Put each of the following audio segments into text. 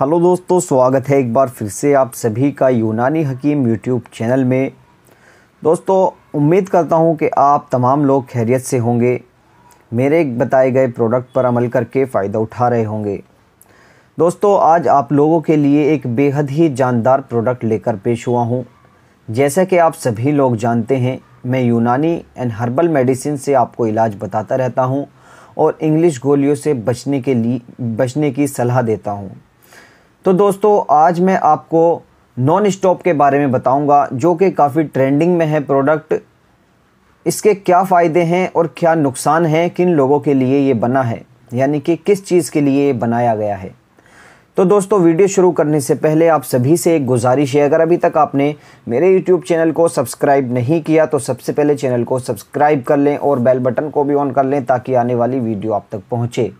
hello दोस्तों स्वागत है एक बार फिर से आप सभी का यूनानी हकीम यूट्यूब चैनल में दोस्तों उम्मीद करता हूं कि आप तमाम लोग खैरियत से होंगे मेरे बताए गए प्रोडक्ट पर अमल करके फ़ायदा उठा रहे होंगे दोस्तों आज आप लोगों के लिए एक बेहद ही जानदार प्रोडक्ट लेकर पेश हुआ हूँ जैसा कि आप सभी लोग जानते हैं मैं यूनानी एंड हर्बल मेडिसिन से आपको इलाज बताता रहता हूँ और इंग्लिश गोलियों से बचने के लिए बचने की सलाह देता हूँ तो दोस्तों आज मैं आपको नॉन स्टॉप के बारे में बताऊंगा जो कि काफ़ी ट्रेंडिंग में है प्रोडक्ट इसके क्या फ़ायदे हैं और क्या नुकसान हैं किन लोगों के लिए ये बना है यानी कि किस चीज़ के लिए ये बनाया गया है तो दोस्तों वीडियो शुरू करने से पहले आप सभी से एक गुजारिश है अगर अभी तक आपने मेरे यूट्यूब चैनल को सब्सक्राइब नहीं किया तो सबसे पहले चैनल को सब्सक्राइब कर लें और बेल बटन को भी ऑन कर लें ताकि आने वाली वीडियो आप तक पहुँचे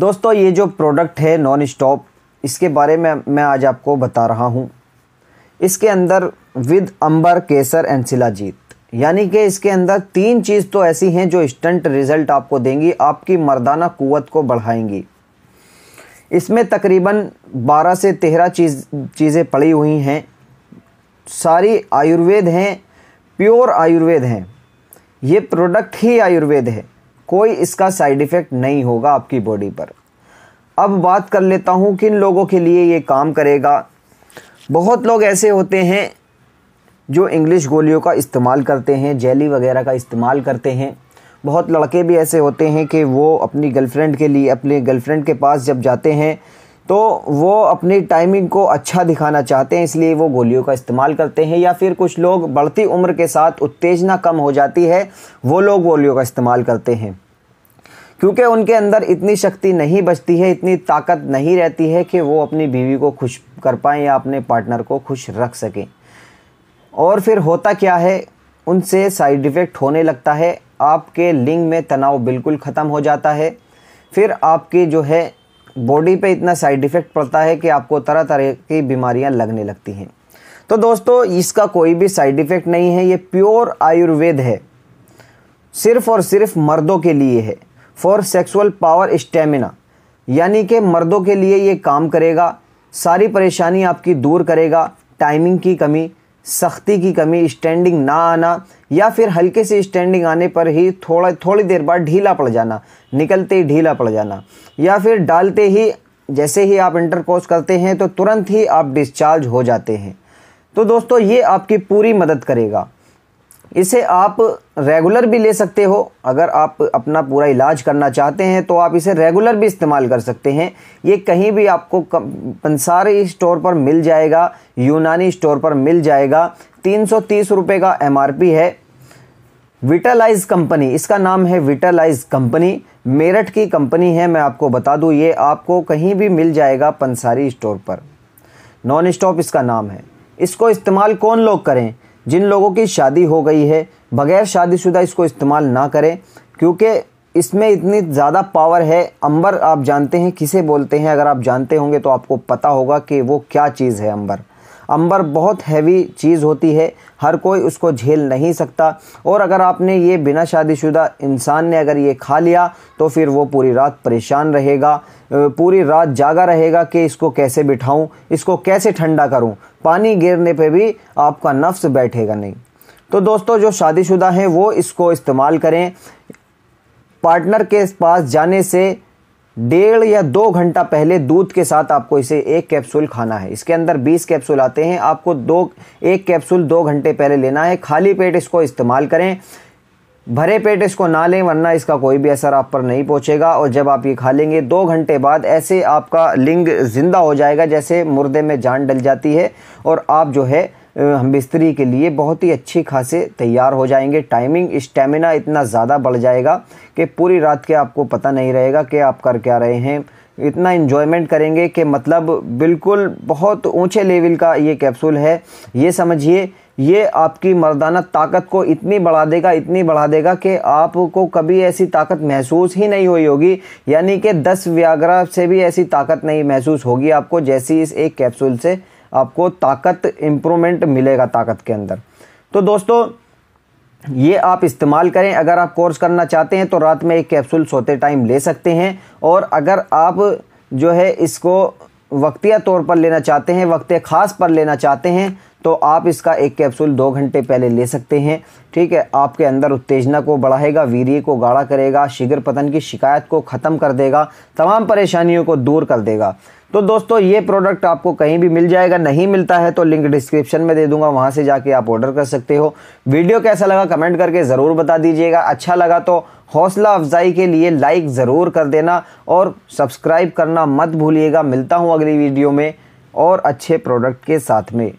दोस्तों ये जो प्रोडक्ट है नॉन स्टॉप इसके बारे में मैं आज आपको बता रहा हूँ इसके अंदर विद अंबर केसर एंड सिलाजीत यानी कि इसके अंदर तीन चीज़ तो ऐसी हैं जो स्टंट रिज़ल्ट आपको देंगी आपकी मर्दाना कुत को बढ़ाएंगी इसमें तकरीबन 12 से 13 चीज़ चीज़ें पड़ी हुई हैं सारी आयुर्वेद हैं प्योर आयुर्वेद हैं ये प्रोडक्ट ही आयुर्वेद है कोई इसका साइड इफ़ेक्ट नहीं होगा आपकी बॉडी पर अब बात कर लेता हूँ किन लोगों के लिए ये काम करेगा बहुत लोग ऐसे होते हैं जो इंग्लिश गोलियों का इस्तेमाल करते हैं जेली वगैरह का इस्तेमाल करते हैं बहुत लड़के भी ऐसे होते हैं कि वो अपनी गर्लफ्रेंड के लिए अपने गर्लफ्रेंड के पास जब जाते हैं तो वो अपनी टाइमिंग को अच्छा दिखाना चाहते हैं इसलिए वो गोलियों का इस्तेमाल करते हैं या फिर कुछ लोग बढ़ती उम्र के साथ उत्तेजना कम हो जाती है वो लोग गोलियों का इस्तेमाल करते हैं क्योंकि उनके अंदर इतनी शक्ति नहीं बचती है इतनी ताकत नहीं रहती है कि वो अपनी बीवी को खुश कर पाएँ या अपने पार्टनर को खुश रख सकें और फिर होता क्या है उनसे साइड इफ़ेक्ट होने लगता है आपके लिंग में तनाव बिल्कुल ख़त्म हो जाता है फिर आपकी जो है बॉडी पे इतना साइड इफ़ेक्ट पड़ता है कि आपको तरह तरह की बीमारियां लगने लगती हैं तो दोस्तों इसका कोई भी साइड इफ़ेक्ट नहीं है ये प्योर आयुर्वेद है सिर्फ और सिर्फ मर्दों के लिए है फॉर सेक्सुअल पावर स्टेमिना यानी कि मर्दों के लिए ये काम करेगा सारी परेशानी आपकी दूर करेगा टाइमिंग की कमी सख्ती की कमी स्टैंडिंग ना आना या फिर हल्के से स्टैंडिंग आने पर ही थोड़ा थोड़ी देर बाद ढीला पड़ जाना निकलते ही ढीला पड़ जाना या फिर डालते ही जैसे ही आप इंटरकोर्स करते हैं तो तुरंत ही आप डिस्चार्ज हो जाते हैं तो दोस्तों ये आपकी पूरी मदद करेगा इसे आप रेगुलर भी ले सकते हो अगर आप अपना पूरा इलाज करना चाहते हैं तो आप इसे रेगुलर भी इस्तेमाल कर सकते हैं ये कहीं भी आपको पंसारी स्टोर पर मिल जाएगा यूनानी स्टोर पर मिल जाएगा तीन सौ तीस रुपये का एम है विटालाइज कंपनी इसका नाम है विटालाइज कंपनी मेरठ की कंपनी है मैं आपको बता दूं ये आपको कहीं भी मिल जाएगा पंसारी स्टोर पर नॉन स्टॉप इसका नाम है इसको इस्तेमाल कौन लोग करें जिन लोगों की शादी हो गई है बग़ैर शादीशुदा इसको इस्तेमाल ना करें क्योंकि इसमें इतनी ज़्यादा पावर है अंबर आप जानते हैं किसे बोलते हैं अगर आप जानते होंगे तो आपको पता होगा कि वो क्या चीज़ है अंबर अंबर बहुत हैवी चीज़ होती है हर कोई उसको झेल नहीं सकता और अगर आपने ये बिना शादीशुदा इंसान ने अगर ये खा लिया तो फिर वो पूरी रात परेशान रहेगा पूरी रात जागा रहेगा कि इसको कैसे बिठाऊं इसको कैसे ठंडा करूं पानी गिरने पे भी आपका नफ्स बैठेगा नहीं तो दोस्तों जो शादीशुदा हैं वो इसको इस्तेमाल करें पार्टनर के पास जाने से डेढ़ या दो घंटा पहले दूध के साथ आपको इसे एक कैप्सूल खाना है इसके अंदर 20 कैप्सूल आते हैं आपको दो एक कैप्सूल दो घंटे पहले लेना है खाली पेट इसको इस्तेमाल करें भरे पेट इसको ना लें वरना इसका कोई भी असर आप पर नहीं पहुंचेगा और जब आप ये खा लेंगे दो घंटे बाद ऐसे आपका लिंग ज़िंदा हो जाएगा जैसे मुर्दे में जान डल जाती है और आप जो है हम बिस्तरी के लिए बहुत ही अच्छे खासे तैयार हो जाएंगे टाइमिंग स्टेमिना इतना ज़्यादा बढ़ जाएगा कि पूरी रात के आपको पता नहीं रहेगा कि आप कर क्या रहे हैं इतना इन्जॉयमेंट करेंगे कि मतलब बिल्कुल बहुत ऊंचे लेवल का ये कैप्सूल है ये समझिए ये आपकी मर्दाना ताकत को इतनी बढ़ा देगा इतनी बढ़ा देगा कि आपको कभी ऐसी ताकत महसूस ही नहीं हुई होगी यानी कि दस व्याग्रा से भी ऐसी ताकत नहीं महसूस होगी आपको जैसी इस एक कैप्सूल से आपको ताकत इम्प्रूवमेंट मिलेगा ताकत के अंदर तो दोस्तों ये आप इस्तेमाल करें अगर आप कोर्स करना चाहते हैं तो रात में एक कैप्सूल सोते टाइम ले सकते हैं और अगर आप जो है इसको वक्तिया तौर पर लेना चाहते हैं वक्त ख़ास पर लेना चाहते हैं तो आप इसका एक कैप्सूल दो घंटे पहले ले सकते हैं ठीक है आपके अंदर उत्तेजना को बढ़ाएगा वीर्य को गाढ़ा करेगा शीघ्र पतन की शिकायत को ख़त्म कर देगा तमाम परेशानियों को दूर कर देगा तो दोस्तों ये प्रोडक्ट आपको कहीं भी मिल जाएगा नहीं मिलता है तो लिंक डिस्क्रिप्शन में दे दूंगा वहाँ से जाके आप ऑर्डर कर सकते हो वीडियो कैसा लगा कमेंट करके ज़रूर बता दीजिएगा अच्छा लगा तो हौसला अफजाई के लिए लाइक ज़रूर कर देना और सब्सक्राइब करना मत भूलिएगा मिलता हूँ अगली वीडियो में और अच्छे प्रोडक्ट के साथ में